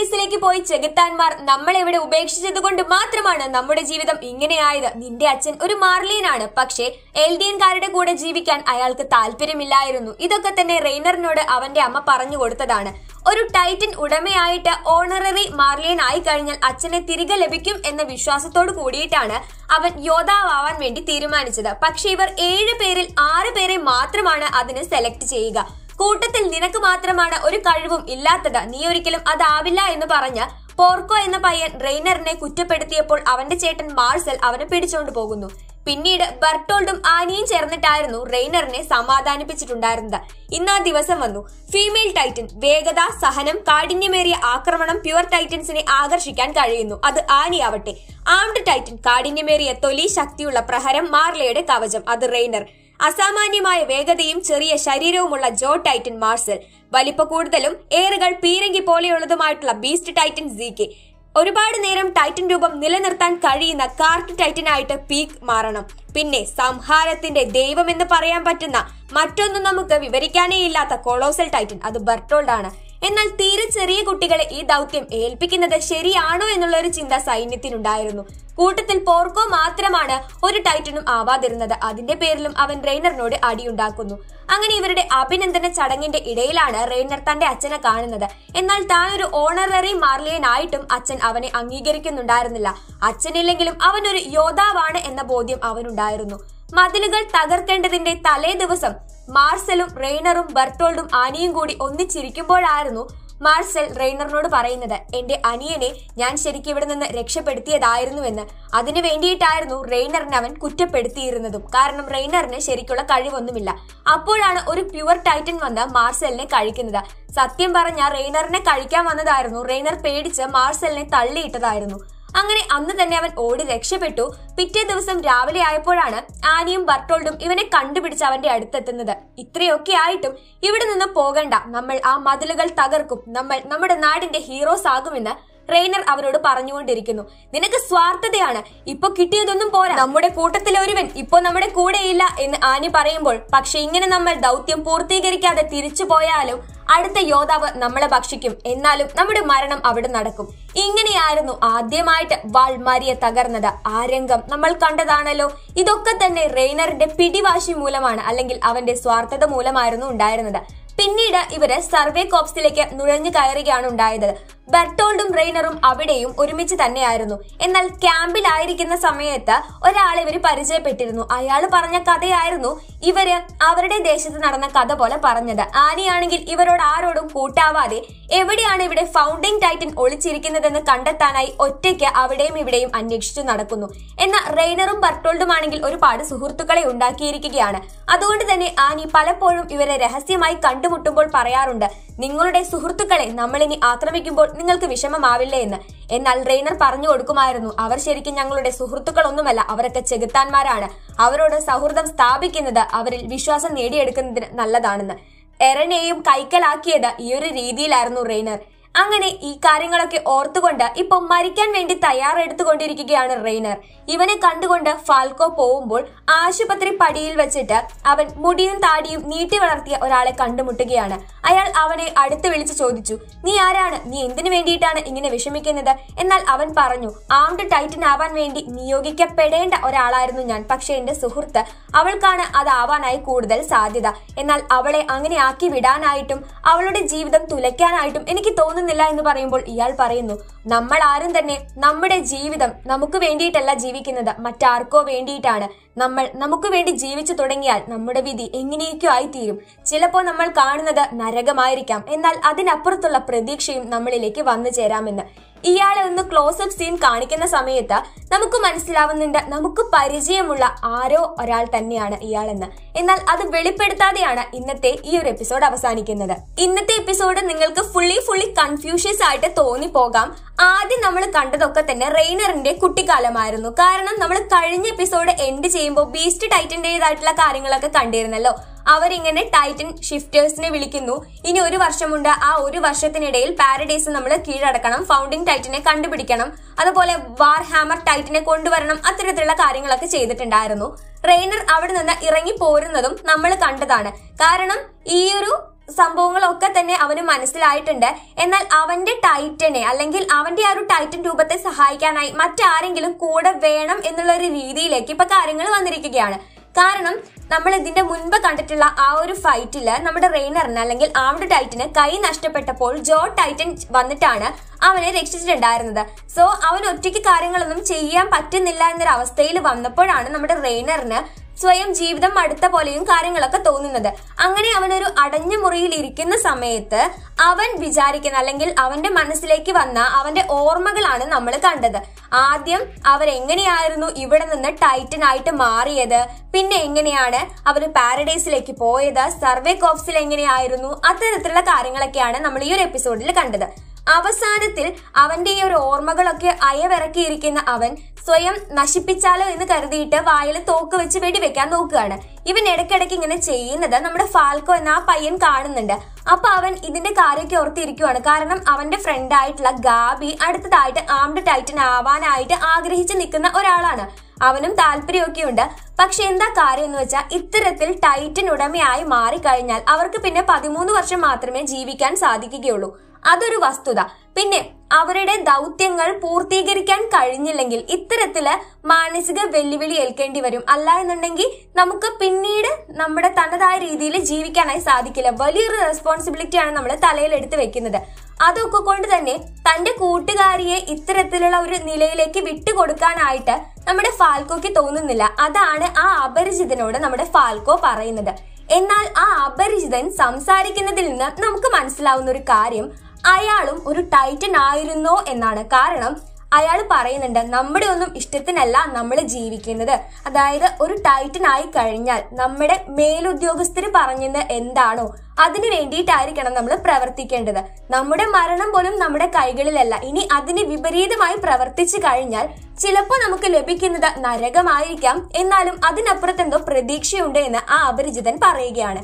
പ്ലേസിലേക്ക് പോയി ചെകുത്താൻമാർ നമ്മളെവിടെ ഉപേക്ഷിച്ചത് കൊണ്ട് മാത്രമാണ് നമ്മുടെ ജീവിതം ഇങ്ങനെയായത് നിന്റെ അച്ഛൻ ഒരു മാർലീനാണ് പക്ഷേ എൽഡിയൻകാരുടെ കൂടെ ജീവിക്കാൻ അയാൾക്ക് താല്പര്യമില്ലായിരുന്നു ഇതൊക്കെ തന്നെ റെയ്നറിനോട് അവന്റെ അമ്മ പറഞ്ഞു കൊടുത്തതാണ് ഒരു ടൈറ്റൻ ഉടമയായിട്ട് ഓണററി മാർലിയൻ ആയി കഴിഞ്ഞാൽ അച്ഛനെ തിരികെ ലഭിക്കും എന്ന വിശ്വാസത്തോട് കൂടിയിട്ടാണ് അവൻ യോദ്ധാവാൻ വേണ്ടി തീരുമാനിച്ചത് പക്ഷെ ഇവർ ഏഴ് പേരിൽ ആറ് പേരെ മാത്രമാണ് അതിന് സെലക്ട് ചെയ്യുക കൂട്ടത്തിൽ നിനക്ക് മാത്രമാണ് ഒരു കഴിവും ഇല്ലാത്തത് നീ ഒരിക്കലും അതാവില്ല എന്ന് പറഞ്ഞ് പോർക്കോ എന്ന പയ്യൻ റെയ്നറിനെ കുറ്റപ്പെടുത്തിയപ്പോൾ അവന്റെ ചേട്ടൻ മാർസൽ അവനെ പിടിച്ചുകൊണ്ട് പോകുന്നു പിന്നീട് ബർട്ടോൾഡും ആനിയും ചേർന്നിട്ടായിരുന്നു റെയ്നറിനെ സമാധാനിപ്പിച്ചിട്ടുണ്ടായിരുന്നത് ഇന്ന് ആ ദിവസം വന്നു ഫീമെയിൽ ടൈറ്റൻ വേഗത സഹനം കാഠിന്യമേറിയ ആക്രമണം പ്യുവർ ടൈറ്റൻസിനെ ആകർഷിക്കാൻ കഴിയുന്നു അത് ആനിയാവട്ടെ ആംഡ് ടൈറ്റൻ കാഠിന്യമേറിയ തൊലി ശക്തിയുള്ള പ്രഹരം മാർലയുടെ കവചം അത് റെയ്നർ അസാമാന്യമായ വേഗതയും ചെറിയ ശരീരവുമുള്ള ജോ ടൈറ്റൻ മാർസൽ വലിപ്പ കൂടുതലും ഏറുകൾ പീരങ്കി പോലെയുള്ളതുമായിട്ടുള്ള ബീസ്റ്റ് ടൈറ്റൻ സി ഒരുപാട് നേരം ടൈറ്റൻ രൂപം നിലനിർത്താൻ കഴിയുന്ന കാർട്ട് ടൈറ്റൻ ആയിട്ട് പീക്ക് മാറണം പിന്നെ സംഹാരത്തിന്റെ ദൈവം എന്ന് പറയാൻ പറ്റുന്ന മറ്റൊന്നും നമുക്ക് വിവരിക്കാനേ ഇല്ലാത്ത കൊളോസൽ ടൈറ്റൻ അത് ബർട്ടോൾഡ് ആണ് എന്നാൽ തീരെ ചെറിയ കുട്ടികളെ ഈ ദൗത്യം ഏൽപ്പിക്കുന്നത് ശരിയാണോ എന്നുള്ള ഒരു ചിന്ത സൈന്യത്തിനുണ്ടായിരുന്നു കൂട്ടത്തിൽ പോർക്കോ മാത്രമാണ് ഒരു ടൈറ്റനും ആവാതിരുന്നത് അതിന്റെ പേരിലും അവൻ റെയ്നറിനോട് അടിയുണ്ടാക്കുന്നു അങ്ങനെ ഇവരുടെ അഭിനന്ദന ചടങ്ങിന്റെ ഇടയിലാണ് റെയ്നർ തന്റെ അച്ഛനെ കാണുന്നത് എന്നാൽ താൻ ഒരു ഓണററി ആയിട്ടും അച്ഛൻ അവനെ അംഗീകരിക്കുന്നുണ്ടായിരുന്നില്ല അച്ഛനില്ലെങ്കിലും അവൻ ഒരു യോദ്ധാവാണ് എന്ന ബോധ്യം അവനുണ്ടായിരുന്നു മതിലുകൾ തകർക്കേണ്ടതിന്റെ തലേ ദിവസം മാർസലും റെയ്നറും ബർത്തോൾഡും അനിയും കൂടി ഒന്നിച്ചിരിക്കുമ്പോഴായിരുന്നു മാർസൽ റെയ്നറിനോട് പറയുന്നത് എന്റെ അനിയനെ ഞാൻ ശരിക്കും ഇവിടെ നിന്ന് രക്ഷപ്പെടുത്തിയതായിരുന്നുവെന്ന് അതിനു വേണ്ടിയിട്ടായിരുന്നു റെയ്നറിനെ അവൻ കുറ്റപ്പെടുത്തിയിരുന്നതും കാരണം റെയ്നറിന് ശരിക്കുള്ള കഴിവൊന്നുമില്ല അപ്പോഴാണ് ഒരു പ്യുവർ ടൈറ്റൻ വന്ന് മാർസലിനെ കഴിക്കുന്നത് സത്യം പറഞ്ഞ റെയ്നറിനെ കഴിക്കാൻ വന്നതായിരുന്നു റെയ്നർ പേടിച്ച് മാർസലിനെ തള്ളിയിട്ടതായിരുന്നു അങ്ങനെ അന്ന് തന്നെ അവൻ ഓടി രക്ഷപ്പെട്ടു പിറ്റേ ദിവസം രാവിലെ ആയപ്പോഴാണ് ആനിയും ബർട്ടോൾഡും ഇവനെ കണ്ടുപിടിച്ച് അവന്റെ അടുത്തെത്തുന്നത് ഇത്രയൊക്കെ ആയിട്ടും ഇവിടെ നിന്ന് പോകണ്ട നമ്മൾ ആ മതിലുകൾ തകർക്കും നമ്മൾ നമ്മുടെ നാടിന്റെ ഹീറോസ് ആകുമെന്ന് ട്രെയിനർ അവനോട് പറഞ്ഞുകൊണ്ടിരിക്കുന്നു നിനക്ക് സ്വാർത്ഥതയാണ് ഇപ്പൊ കിട്ടിയതൊന്നും പോരാ നമ്മുടെ കൂട്ടത്തിൽ ഒരുവൻ ഇപ്പൊ നമ്മുടെ കൂടെയില്ല എന്ന് ആനി പറയുമ്പോൾ പക്ഷെ ഇങ്ങനെ നമ്മൾ ദൗത്യം പൂർത്തീകരിക്കാതെ തിരിച്ചു പോയാലും അടുത്ത യോദ്ധാവ് നമ്മളെ ഭക്ഷിക്കും എന്നാലും നമ്മുടെ മരണം അവിടെ നടക്കും ഇങ്ങനെയായിരുന്നു ആദ്യമായിട്ട് വാൾമാരിയെ തകർന്നത് ആ രംഗം നമ്മൾ കണ്ടതാണല്ലോ ഇതൊക്കെ തന്നെ റെയ്നറിന്റെ പിടിവാശി മൂലമാണ് അല്ലെങ്കിൽ അവന്റെ സ്വാർത്ഥത മൂലമായിരുന്നു ഉണ്ടായിരുന്നത് പിന്നീട് ഇവര് സർവേ കോപ്സിലേക്ക് നുഴഞ്ഞു കയറുകയാണ് ഉണ്ടായത് ബെർട്ടോൾഡും റെയ്നറും അവിടെയും ഒരുമിച്ച് തന്നെയായിരുന്നു എന്നാൽ ക്യാമ്പിലായിരിക്കുന്ന സമയത്ത് ഒരാളെ ഇവർ പരിചയപ്പെട്ടിരുന്നു അയാൾ പറഞ്ഞ കഥയായിരുന്നു ഇവര് അവരുടെ ദേശത്ത് നടന്ന കഥ പോലെ പറഞ്ഞത് ആനയാണെങ്കിൽ ഇവരോട് ആരോടും കൂട്ടാവാതെ എവിടെയാണ് ഇവിടെ ഫൗണ്ടിംഗ് ടൈറ്റൻ ഒളിച്ചിരിക്കുന്നതെന്ന് കണ്ടെത്താനായി ഒറ്റയ്ക്ക് അവിടെയും ഇവിടെയും അന്വേഷിച്ചു നടക്കുന്നു എന്നാൽ റെയ്നറും ബർട്ടോൾഡും ആണെങ്കിൽ ഒരുപാട് സുഹൃത്തുക്കളെ ഉണ്ടാക്കിയിരിക്കുകയാണ് അതുകൊണ്ട് തന്നെ ആനി പലപ്പോഴും ഇവരെ രഹസ്യമായി കണ്ടുമുട്ടുമ്പോൾ പറയാറുണ്ട് നിങ്ങളുടെ സുഹൃത്തുക്കളെ നമ്മളിനി ആക്രമിക്കുമ്പോൾ നിങ്ങൾക്ക് വിഷമമാവില്ലേ എന്ന് എന്നാൽ റെയ്നർ പറഞ്ഞു കൊടുക്കുമായിരുന്നു അവർ ശരിക്കും ഞങ്ങളുടെ സുഹൃത്തുക്കളൊന്നുമല്ല അവരൊക്കെ ചെകുത്താന്മാരാണ് അവരോട് സൗഹൃദം സ്ഥാപിക്കുന്നത് അവരിൽ വിശ്വാസം നേടിയെടുക്കുന്നതിന് നല്ലതാണെന്ന് എറനെയും കൈക്കലാക്കിയത് ഒരു രീതിയിലായിരുന്നു റെയ്നർ അങ്ങനെ ഈ കാര്യങ്ങളൊക്കെ ഓർത്തുകൊണ്ട് ഇപ്പൊ മരിക്കാൻ വേണ്ടി തയ്യാറെടുത്തുകൊണ്ടിരിക്കുകയാണ് റെയ്നർ ഇവനെ കണ്ടുകൊണ്ട് ഫാൽക്കോ പോകുമ്പോൾ ആശുപത്രി പടിയിൽ വെച്ചിട്ട് അവൻ മുടിയും താടിയും നീട്ടി വളർത്തിയ ഒരാളെ കണ്ടുമുട്ടുകയാണ് അയാൾ അവനെ അടുത്ത് വിളിച്ച് ചോദിച്ചു നീ ആരാണ് നീ എന്തിനു വേണ്ടിയിട്ടാണ് ഇങ്ങനെ വിഷമിക്കുന്നത് എന്നാൽ അവൻ പറഞ്ഞു ആംഡ് ടൈറ്റൻ ആവാൻ വേണ്ടി നിയോഗിക്കപ്പെടേണ്ട ഒരാളായിരുന്നു ഞാൻ പക്ഷെ എന്റെ സുഹൃത്ത് അവൾക്കാണ് അതാവാനായി കൂടുതൽ സാധ്യത എന്നാൽ അവളെ അങ്ങനെ ആക്കി വിടാനായിട്ടും അവളുടെ ജീവിതം തുലയ്ക്കാനായിട്ടും എനിക്ക് തോന്നുന്നു തോന്നുന്നില്ല എന്ന് പറയുമ്പോൾ ഇയാൾ പറയുന്നു നമ്മൾ ആരും തന്നെ നമ്മുടെ ജീവിതം നമുക്ക് വേണ്ടിയിട്ടല്ല ജീവിക്കുന്നത് മറ്റാർക്കോ വേണ്ടിയിട്ടാണ് നമ്മൾ നമുക്ക് വേണ്ടി ജീവിച്ചു തുടങ്ങിയാൽ നമ്മുടെ വിധി എങ്ങനെയൊക്കെയോ ആയിത്തീരും ചിലപ്പോൾ നമ്മൾ കാണുന്നത് നരകമായിരിക്കാം എന്നാൽ അതിനപ്പുറത്തുള്ള പ്രതീക്ഷയും നമ്മളിലേക്ക് വന്നു ചേരാമെന്ന് ഇയാളെ ഒന്ന് അപ്പ് സീൻ കാണിക്കുന്ന സമയത്ത് നമുക്ക് മനസ്സിലാവുന്നുണ്ട് നമുക്ക് പരിചയമുള്ള ആരോ ഒരാൾ തന്നെയാണ് ഇയാളെന്ന് എന്നാൽ അത് വെളിപ്പെടുത്താതെയാണ് ഇന്നത്തെ ഈ ഒരു എപ്പിസോഡ് അവസാനിക്കുന്നത് ഇന്നത്തെ എപ്പിസോഡ് നിങ്ങൾക്ക് ഫുള്ളി ഫുള്ളി കൺഫ്യൂഷ്യസ് ആയിട്ട് തോന്നിപ്പോകാം ആദ്യം നമ്മൾ കണ്ടതൊക്കെ തന്നെ റെയ്നറിന്റെ കുട്ടിക്കാലമായിരുന്നു കാരണം നമ്മൾ കഴിഞ്ഞ എപ്പിസോഡ് എൻഡ് ചെയ്യുമ്പോൾ ബീസ്റ്റ് ടൈറ്റന്റേതായിട്ടുള്ള കാര്യങ്ങളൊക്കെ കണ്ടിരുന്നല്ലോ അവരിങ്ങനെ ടൈറ്റൻ ഷിഫ്റ്റേഴ്സിനെ വിളിക്കുന്നു ഇനി ഒരു വർഷമുണ്ട് ആ ഒരു വർഷത്തിനിടയിൽ പാരഡൈസ് നമ്മൾ കീഴടക്കണം ഫൗണ്ടിങ് ടൈറ്റനെ കണ്ടുപിടിക്കണം അതുപോലെ വാർ ഹാമർ ടൈറ്റനെ കൊണ്ടുവരണം അത്തരത്തിലുള്ള കാര്യങ്ങളൊക്കെ ചെയ്തിട്ടുണ്ടായിരുന്നു റെയ്നർ അവിടെ നിന്ന് ഇറങ്ങി പോരുന്നതും നമ്മൾ കണ്ടതാണ് കാരണം ഈ ഒരു സംഭവങ്ങളൊക്കെ തന്നെ അവന് മനസ്സിലായിട്ടുണ്ട് എന്നാൽ അവന്റെ ടൈറ്റനെ അല്ലെങ്കിൽ അവന്റെ ആ ഒരു ടൈറ്റൻ രൂപത്തെ സഹായിക്കാനായി മറ്റാരെങ്കിലും കൂടെ വേണം എന്നുള്ള ഒരു രീതിയിലേക്ക് ഇപ്പൊ കാര്യങ്ങൾ വന്നിരിക്കുകയാണ് കാരണം നമ്മൾ ഇതിന്റെ മുൻപ് കണ്ടിട്ടുള്ള ആ ഒരു ഫൈറ്റിൽ നമ്മുടെ റെയ്നറിന് അല്ലെങ്കിൽ ആവിടെ ടൈറ്റിന് കൈ നഷ്ടപ്പെട്ടപ്പോൾ ജോ ടൈറ്റൻ വന്നിട്ടാണ് അവനെ രക്ഷിച്ചിട്ടുണ്ടായിരുന്നത് സോ അവൻ ഒറ്റയ്ക്ക് കാര്യങ്ങളൊന്നും ചെയ്യാൻ പറ്റുന്നില്ല എന്നൊരു അവസ്ഥയിൽ വന്നപ്പോഴാണ് നമ്മുടെ റെയ്നറിന് സ്വയം ജീവിതം അടുത്ത പോലെയും കാര്യങ്ങളൊക്കെ തോന്നുന്നത് അങ്ങനെ അവൻ ഒരു അടഞ്ഞ മുറിയിൽ ഇരിക്കുന്ന സമയത്ത് അവൻ വിചാരിക്കുന്ന അല്ലെങ്കിൽ അവന്റെ മനസ്സിലേക്ക് വന്ന അവന്റെ ഓർമ്മകളാണ് നമ്മൾ കണ്ടത് ആദ്യം എങ്ങനെയായിരുന്നു ഇവിടെ നിന്ന് ടൈറ്റൻ ആയിട്ട് മാറിയത് പിന്നെ എങ്ങനെയാണ് അവർ പാരഡൈസിലേക്ക് പോയത് സർവേ കോപ്സിൽ എങ്ങനെയായിരുന്നു അത്തരത്തിലുള്ള കാര്യങ്ങളൊക്കെയാണ് നമ്മൾ ഈ ഒരു എപ്പിസോഡിൽ കണ്ടത് അവസാനത്തിൽ അവന്റെ ഈ ഒരു ഓർമ്മകളൊക്കെ അയവിറക്കിയിരിക്കുന്ന അവൻ സ്വയം നശിപ്പിച്ചാലോ എന്ന് കരുതിയിട്ട് വായിൽ തോക്ക് വെച്ച് വെടിവെക്കാൻ നോക്കുകയാണ് ഇവൻ ഇടയ്ക്കിടയ്ക്ക് ഇങ്ങനെ ചെയ്യുന്നത് നമ്മുടെ ഫാൽക്കോ എന്ന ആ പയ്യൻ കാണുന്നുണ്ട് അപ്പൊ അവൻ ഇതിന്റെ കാര്യമൊക്കെ ഓർത്തിരിക്കുവാണ് കാരണം അവന്റെ ഫ്രണ്ട് ആയിട്ടുള്ള ഗാബി അടുത്തതായിട്ട് ആംഡ് ടൈറ്റൻ ആവാനായിട്ട് ആഗ്രഹിച്ച് നിൽക്കുന്ന ഒരാളാണ് അവനും താല്പര്യമൊക്കെ ഉണ്ട് പക്ഷെ എന്താ കാര്യം എന്ന് വെച്ചാൽ ഇത്തരത്തിൽ ടൈറ്റൻ ഉടമയായി മാറിക്കഴിഞ്ഞാൽ അവർക്ക് പിന്നെ പതിമൂന്ന് വർഷം മാത്രമേ ജീവിക്കാൻ സാധിക്കുകയുള്ളൂ അതൊരു വസ്തുത പിന്നെ അവരുടെ ദൗത്യങ്ങൾ പൂർത്തീകരിക്കാൻ കഴിഞ്ഞില്ലെങ്കിൽ ഇത്തരത്തില് മാനസിക വെല്ലുവിളി ഏൽക്കേണ്ടി വരും അല്ല എന്നുണ്ടെങ്കിൽ നമുക്ക് പിന്നീട് നമ്മുടെ തനതായ രീതിയിൽ ജീവിക്കാനായി സാധിക്കില്ല വലിയൊരു റെസ്പോൺസിബിലിറ്റിയാണ് നമ്മൾ തലയിൽ എടുത്ത് വെക്കുന്നത് അതൊക്കെ കൊണ്ട് തന്നെ തന്റെ കൂട്ടുകാരിയെ ഇത്തരത്തിലുള്ള ഒരു നിലയിലേക്ക് വിട്ടുകൊടുക്കാനായിട്ട് നമ്മുടെ ഫാൽക്കോക്ക് തോന്നുന്നില്ല അതാണ് ആ അപരിചിതനോട് നമ്മുടെ ഫാൽക്കോ പറയുന്നത് എന്നാൽ ആ അപരിചിതൻ സംസാരിക്കുന്നതിൽ നിന്ന് നമുക്ക് മനസ്സിലാവുന്ന ഒരു കാര്യം അയാളും ഒരു ടൈറ്റൻ ആയിരുന്നോ എന്നാണ് കാരണം അയാൾ പറയുന്നുണ്ട് നമ്മുടെ ഒന്നും ഇഷ്ടത്തിനല്ല നമ്മൾ ജീവിക്കുന്നത് അതായത് ഒരു ടൈറ്റൻ ആയി കഴിഞ്ഞാൽ നമ്മുടെ മേലുദ്യോഗസ്ഥർ പറഞ്ഞത് എന്താണോ അതിന് വേണ്ടിയിട്ടായിരിക്കണം നമ്മൾ പ്രവർത്തിക്കേണ്ടത് നമ്മുടെ മരണം പോലും നമ്മുടെ കൈകളിലല്ല ഇനി അതിന് വിപരീതമായി പ്രവർത്തിച്ചു കഴിഞ്ഞാൽ ചിലപ്പോൾ നമുക്ക് ലഭിക്കുന്നത് നരകമായിരിക്കാം എന്നാലും എന്തോ പ്രതീക്ഷയുണ്ട് എന്ന് ആ അപരിചിതൻ പറയുകയാണ്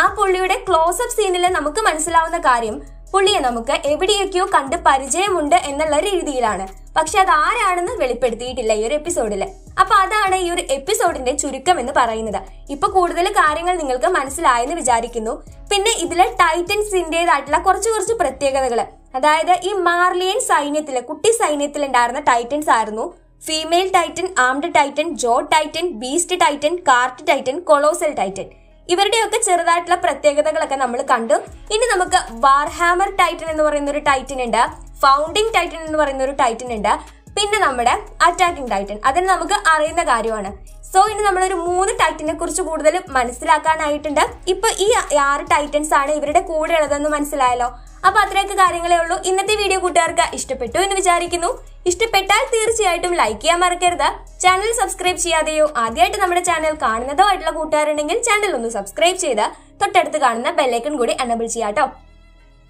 ആ പുള്ളിയുടെ അപ്പ് സീനിൽ നമുക്ക് മനസ്സിലാവുന്ന കാര്യം പുള്ളിയെ നമുക്ക് എവിടെയൊക്കെയോ കണ്ട് പരിചയമുണ്ട് എന്നുള്ള രീതിയിലാണ് പക്ഷെ അത് ആരാണെന്ന് വെളിപ്പെടുത്തിയിട്ടില്ല ഈ ഒരു എപ്പിസോഡിൽ അപ്പൊ അതാണ് ഈ ഒരു എപ്പിസോഡിന്റെ ചുരുക്കം എന്ന് പറയുന്നത് ഇപ്പൊ കൂടുതൽ കാര്യങ്ങൾ നിങ്ങൾക്ക് മനസ്സിലായെന്ന് വിചാരിക്കുന്നു പിന്നെ ഇതിലെ ടൈറ്റൻസിന്റേതായിട്ടുള്ള കുറച്ച് കുറച്ച് പ്രത്യേകതകൾ അതായത് ഈ മാർലിയൻ സൈന്യത്തിലെ കുട്ടി സൈന്യത്തിലുണ്ടായിരുന്ന ടൈറ്റൻസ് ആയിരുന്നു female titan armoured titan jaw titan beast titan cart titan colossal titan ഇവരുടെയൊക്കെ ചെറുതായിട്ടുള്ള പ്രത്യേകതകളൊക്കെ നമ്മൾ കണ്ടു ഇനി നമുക്ക് വാർഹാമർ ടൈറ്റൻ എന്ന് പറയുന്ന ഒരു ടൈറ്റൻ ഉണ്ട് ഫൗണ്ടിങ് ടൈറ്റൻ എന്ന് പറയുന്ന ഒരു ടൈറ്റൻ ഉണ്ട് പിന്നെ നമ്മുടെ അറ്റാക്കിംഗ് ടൈറ്റൻ അതിന് നമുക്ക് അറിയുന്ന കാര്യമാണ് സോ ഇനി നമ്മളൊരു മൂന്ന് ടൈറ്റനെ കുറിച്ച് കൂടുതൽ മനസ്സിലാക്കാനായിട്ടുണ്ട് ഇപ്പൊ ഈ ആറ് ടൈറ്റൻസ് ആണ് ഇവരുടെ കൂടെ ഉള്ളതെന്ന് മനസ്സിലായല്ലോ അപ്പൊ അത്രയൊക്കെ കാര്യങ്ങളേ ഉള്ളൂ ഇന്നത്തെ വീഡിയോ കൂട്ടുകാർക്ക് ഇഷ്ടപ്പെട്ടു എന്ന് വിചാരിക്കുന്നു ഇഷ്ടപ്പെട്ടാൽ തീർച്ചയായിട്ടും ലൈക്ക് ചെയ്യാൻ മറക്കരുത് ചാനൽ സബ്സ്ക്രൈബ് ചെയ്യാതെയോ ആദ്യമായിട്ട് നമ്മുടെ ചാനൽ കാണുന്നതോ ആയിട്ടുള്ള കൂട്ടുകാരുണ്ടെങ്കിൽ ചാനൽ ഒന്ന് സബ്സ്ക്രൈബ് ചെയ്ത് തൊട്ടടുത്ത് കാണുന്ന ബെല്ലൈക്കൺ കൂടി എനബിൾ ചെയ്യാട്ടോ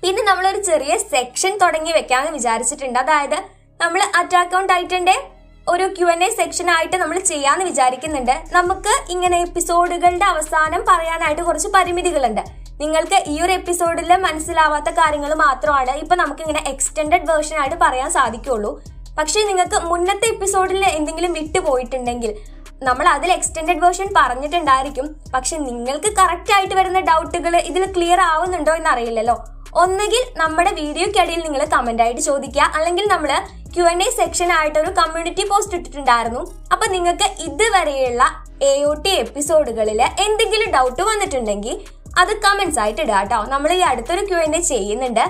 പിന്നെ നമ്മളൊരു ചെറിയ സെക്ഷൻ തുടങ്ങി വെക്കാമെന്ന് വിചാരിച്ചിട്ടുണ്ട് അതായത് നമ്മൾ അറ്റാക്ക് ഓൺ ടൈറ്റന്റെ ഒരു ക്യു എൻ എ സെക്ഷൻ ആയിട്ട് നമ്മൾ ചെയ്യാന്ന് വിചാരിക്കുന്നുണ്ട് നമുക്ക് ഇങ്ങനെ എപ്പിസോഡുകളുടെ അവസാനം പറയാനായിട്ട് കുറച്ച് പരിമിതികളുണ്ട് നിങ്ങൾക്ക് ഈ ഒരു എപ്പിസോഡിൽ മനസ്സിലാവാത്ത കാര്യങ്ങൾ മാത്രമാണ് ഇപ്പൊ നമുക്ക് ഇങ്ങനെ എക്സ്റ്റെൻഡഡ് വേർഷൻ ആയിട്ട് പറയാൻ സാധിക്കുള്ളൂ പക്ഷേ നിങ്ങൾക്ക് മുന്നത്തെ എപ്പിസോഡിൽ എന്തെങ്കിലും വിട്ടുപോയിട്ടുണ്ടെങ്കിൽ നമ്മൾ അതിൽ എക്സ്റ്റെൻഡഡ് വേർഷൻ പറഞ്ഞിട്ടുണ്ടായിരിക്കും പക്ഷെ നിങ്ങൾക്ക് കറക്റ്റ് ആയിട്ട് വരുന്ന ഡൗട്ടുകൾ ഇതിൽ ക്ലിയർ ആവുന്നുണ്ടോ എന്ന് അറിയില്ലല്ലോ ഒന്നുകിൽ നമ്മുടെ വീഡിയോക്കിടയിൽ നിങ്ങൾ കമന്റ് ആയിട്ട് ചോദിക്കുക അല്ലെങ്കിൽ നമ്മൾ ക്യു എൻ എ സെക്ഷൻ ആയിട്ട് ഒരു കമ്മ്യൂണിറ്റി പോസ്റ്റ് ഇട്ടിട്ടുണ്ടായിരുന്നു അപ്പൊ നിങ്ങൾക്ക് ഇതുവരെയുള്ള എ ഒ ടി എപ്പിസോഡുകളിൽ എന്തെങ്കിലും ഡൗട്ട് വന്നിട്ടുണ്ടെങ്കിൽ അത് കമന്റ്സ് ആയിട്ട് ഇടുക കേട്ടോ നമ്മൾ ഈ അടുത്തൊരു ക്യു എൻ എ ചെയ്യുന്നുണ്ട്